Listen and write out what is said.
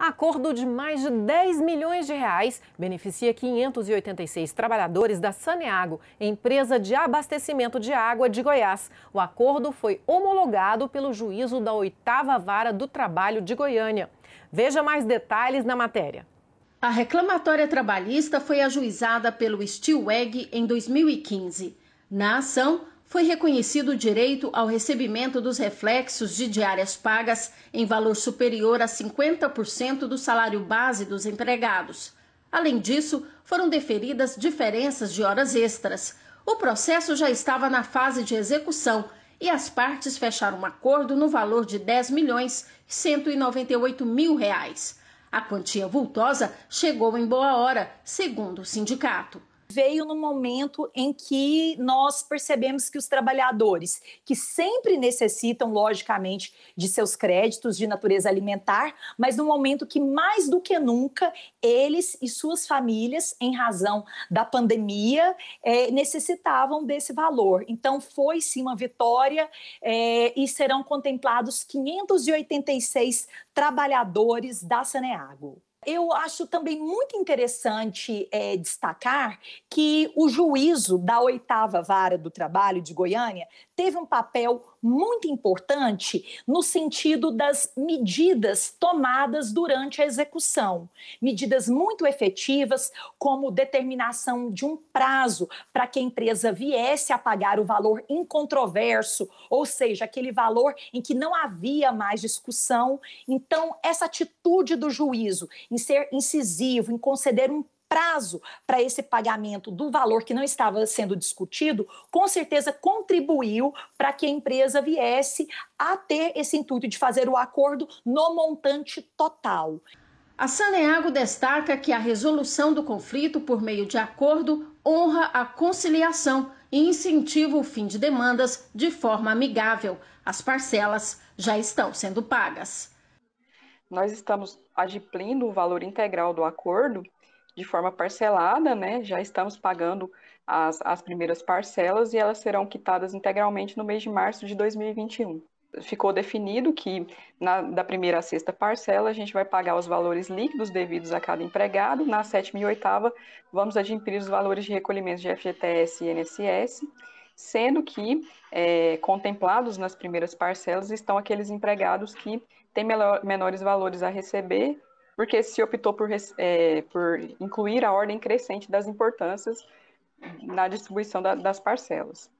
Acordo de mais de 10 milhões de reais beneficia 586 trabalhadores da Saneago, empresa de abastecimento de água de Goiás. O acordo foi homologado pelo juízo da oitava vara do trabalho de Goiânia. Veja mais detalhes na matéria. A reclamatória trabalhista foi ajuizada pelo Stilweg em 2015. Na ação, foi reconhecido o direito ao recebimento dos reflexos de diárias pagas em valor superior a 50% do salário base dos empregados. Além disso, foram deferidas diferenças de horas extras. O processo já estava na fase de execução e as partes fecharam um acordo no valor de 10 milhões e 198 mil reais. A quantia vultosa chegou em boa hora, segundo o sindicato veio no momento em que nós percebemos que os trabalhadores, que sempre necessitam, logicamente, de seus créditos de natureza alimentar, mas no momento que mais do que nunca eles e suas famílias, em razão da pandemia, é, necessitavam desse valor. Então, foi sim uma vitória é, e serão contemplados 586 trabalhadores da Saneago. Eu acho também muito interessante é, destacar que o juízo da oitava vara do trabalho de Goiânia teve um papel muito importante no sentido das medidas tomadas durante a execução. Medidas muito efetivas, como determinação de um prazo para que a empresa viesse a pagar o valor incontroverso, ou seja, aquele valor em que não havia mais discussão. Então, essa atitude do juízo em ser incisivo, em conceder um prazo para esse pagamento do valor que não estava sendo discutido, com certeza contribuiu para que a empresa viesse a ter esse intuito de fazer o acordo no montante total. A Saneago destaca que a resolução do conflito por meio de acordo honra a conciliação e incentiva o fim de demandas de forma amigável. As parcelas já estão sendo pagas. Nós estamos adiplindo o valor integral do acordo de forma parcelada, né? Já estamos pagando as, as primeiras parcelas e elas serão quitadas integralmente no mês de março de 2021. Ficou definido que na, da primeira a sexta parcela a gente vai pagar os valores líquidos devidos a cada empregado, na sétima e oitava vamos adimplir os valores de recolhimento de FGTS e INSS sendo que é, contemplados nas primeiras parcelas estão aqueles empregados que têm menores valores a receber porque se optou por, é, por incluir a ordem crescente das importâncias na distribuição da, das parcelas.